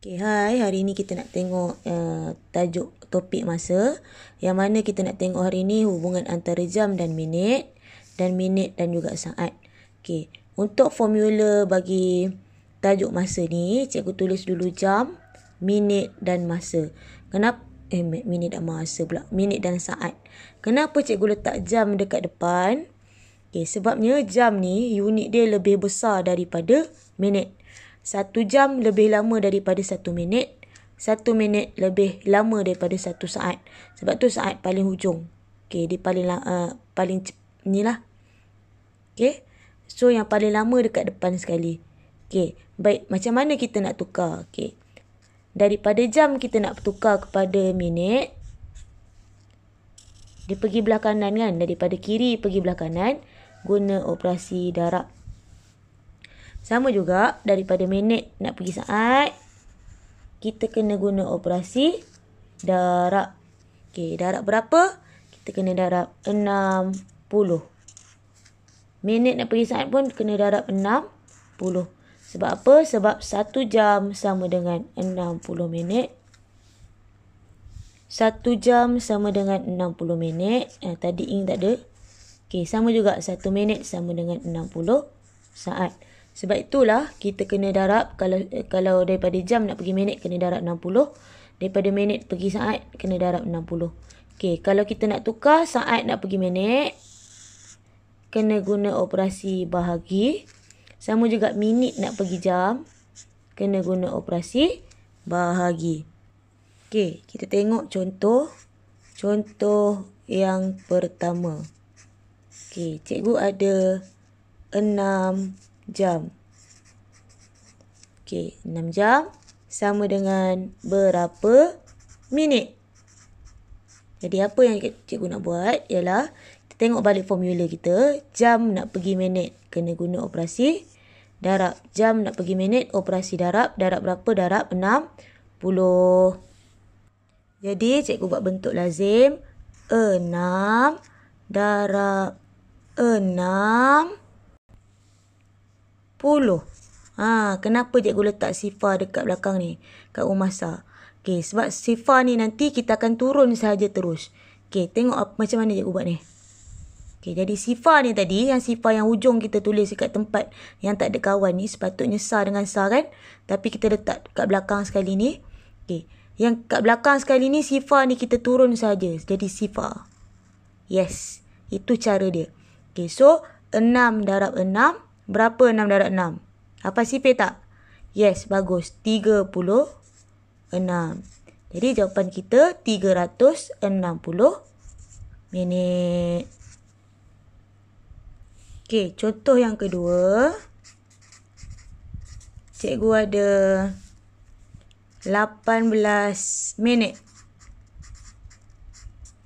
Okay, hai. Hari ini kita nak tengok uh, tajuk topik masa. Yang mana kita nak tengok hari ini hubungan antara jam dan minit. Dan minit dan juga saat. Okay. Untuk formula bagi tajuk masa ni, cikgu tulis dulu jam, minit dan masa. Kenapa? Eh, minit dan masa pula. Minit dan saat. Kenapa cikgu letak jam dekat depan? Okay, sebabnya jam ni unit dia lebih besar daripada minit satu jam lebih lama daripada satu minit, satu minit lebih lama daripada satu saat. Sebab tu saat paling hujung. Okay, dia paling, uh, paling cep- ni lah. Okay, so yang paling lama dekat depan sekali. Okay, baik macam mana kita nak tukar? Okay, daripada jam kita nak tukar kepada minit. Dia pergi belah kanan kan? Daripada kiri pergi belah kanan. Guna operasi darab sama juga daripada minit nak pergi saat kita kena guna operasi darab. Okay, darab berapa? Kita kena darab 60. Minit nak pergi saat pun kena darab 60. Sebab apa? Sebab 1 jam sama dengan 60 minit. 1 jam sama dengan 60 minit. Eh, tadi ing tak ada. Okey, sama juga 1 minit sama dengan 60 saat. Sebab itulah kita kena darab kalau eh, kalau daripada jam nak pergi minit kena darab 60, daripada minit pergi saat kena darab 60. Okey, kalau kita nak tukar saat nak pergi minit kena guna operasi bahagi. Sama juga minit nak pergi jam kena guna operasi bahagi. Okey, kita tengok contoh contoh yang pertama. Okey, cikgu ada 6 jam. Okey, 6 jam sama dengan berapa minit? Jadi apa yang cikgu nak buat ialah kita tengok balik formula kita, jam nak pergi minit kena guna operasi darab. Jam nak pergi minit operasi darab, darab berapa? Darab 60. Jadi cikgu buat bentuk lazim 6 darab 60 Puluh. Ha, kenapa cikgu letak sifa dekat belakang ni? Kat rumah sah. Okay, sebab sifa ni nanti kita akan turun saja terus. Okay, tengok apa, macam mana cikgu buat ni. Okay, jadi sifa ni tadi, yang sifa yang hujung kita tulis dekat tempat yang tak ada kawan ni, sepatutnya sah dengan sah kan? Tapi kita letak kat belakang sekali ni. Okay, yang kat belakang sekali ni, sifa ni kita turun saja. Jadi sifa. Yes, itu cara dia. Okay, so 6 darab 6. Berapa 6 darat 6? Apa sifir peta Yes, bagus. 36. Jadi jawapan kita 360 minit. Okey, contoh yang kedua. Cikgu ada 18 minit.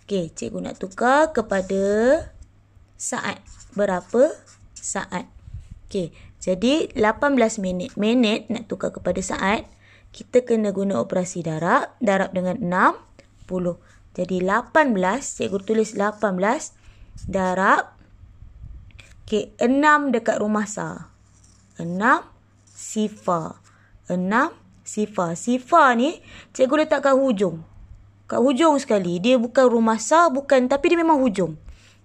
Okey, cikgu nak tukar kepada saat. Berapa saat? Okay, jadi 18 minit. Minit nak tukar kepada saat. Kita kena guna operasi darab. Darab dengan 60. Jadi 18, cikgu tulis 18. Darab. Okey, 6 dekat rumah sa. 6 sifar. 6 sifar. Sifar ni, cikgu letak kat hujung. Kat hujung sekali. Dia bukan rumah sa, bukan. Tapi dia memang hujung.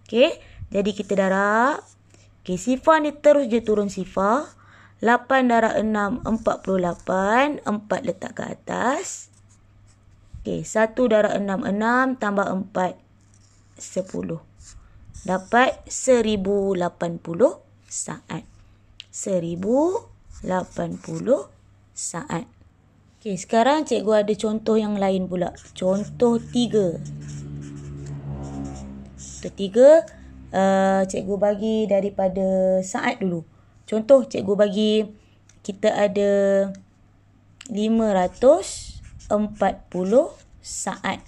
Okay, jadi kita darab. Okey, sifar ni terus je turun sifar. 8 darab 6, 48. 4 letak ke atas. Okey, 1 darab 6, 6 tambah 4, 10. Dapat 1,080 saat. 1,080 saat. Okey, sekarang cikgu ada contoh yang lain pula. Contoh 3. Contoh 3. Eh, cikgu bagi daripada saat dulu. Contoh cikgu bagi kita ada 540 saat.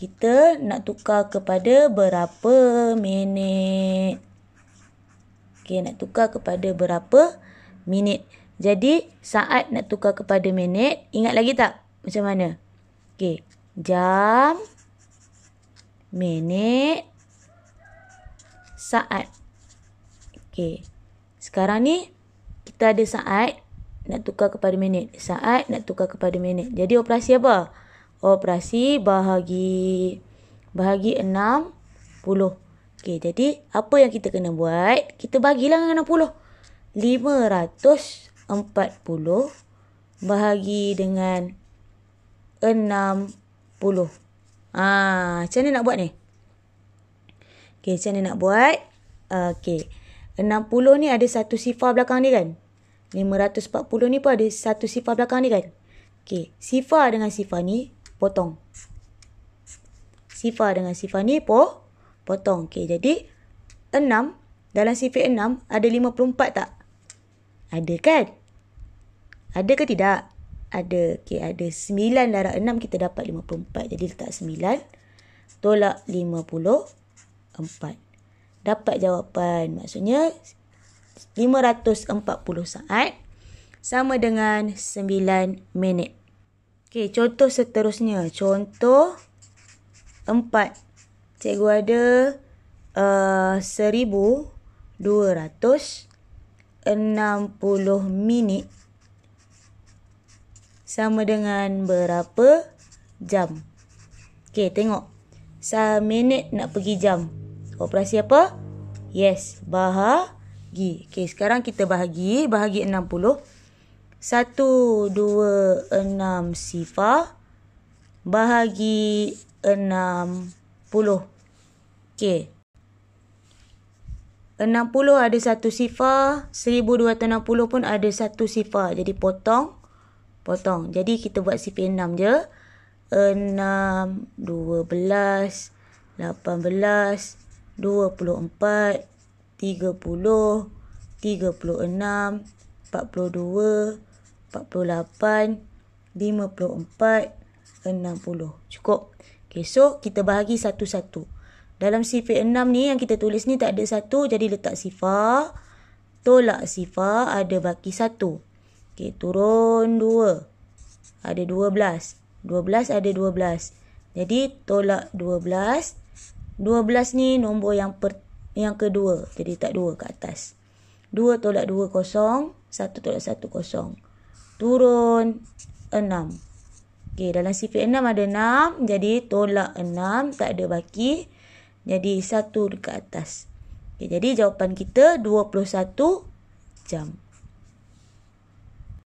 Kita nak tukar kepada berapa minit. Okey, nak tukar kepada berapa minit. Jadi, saat nak tukar kepada minit, ingat lagi tak macam mana? Okey, jam, minit, saat. Okey. Sekarang ni kita ada saat nak tukar kepada minit. Saat nak tukar kepada minit. Jadi operasi apa? Operasi bahagi bahagi 60. Okey, jadi apa yang kita kena buat? Kita bagilah dengan 60. 540 bahagi dengan 60. Ah, ha, macam mana nak buat ni? Okay, macam mana nak buat? Okay. 60 ni ada satu sifar belakang ni kan? 540 ni pun ada satu sifar belakang ni kan? Okey. Sifar dengan sifar ni potong. Sifar dengan sifar ni po potong. Okey. Jadi 6 dalam sifar 6 ada 54 tak? Ada kan? Ada ke tidak? Ada. Okey. Ada 9 darab 6 kita dapat 54. Jadi letak 9. Tolak 54 empat. Dapat jawapan. Maksudnya 540 saat sama dengan 9 minit. Okey, contoh seterusnya. Contoh empat. Cikgu ada uh, seribu dua ratus enam puluh minit sama dengan berapa jam. Okey, tengok seminit nak pergi jam. Operasi apa? Yes, bahagi. Okay, sekarang kita bahagi, bahagi 60. 1 2 6 sifar bahagi 60. Okey. 60 ada satu sifar, 1260 pun ada satu sifar. Jadi potong, potong. Jadi kita buat sifar 6 je enam, dua belas, lapan belas, dua puluh empat, tiga puluh, tiga puluh enam, empat puluh dua, empat puluh lapan, lima puluh empat, enam puluh. Cukup. Okay, so kita bahagi satu-satu. Dalam sifir enam ni yang kita tulis ni tak ada satu. Jadi letak sifar. Tolak sifar ada baki satu. Okay, turun dua. Ada dua belas. 12 ada 12. Jadi tolak 12. 12 ni nombor yang per, yang kedua. Jadi tak dua ke atas. 2 tolak 2 kosong. 1 tolak 1 kosong. Turun 6. Okey, dalam CP 6 ada 6. Jadi tolak 6. Tak ada baki. Jadi 1 ke atas. Okay, jadi jawapan kita 21 jam.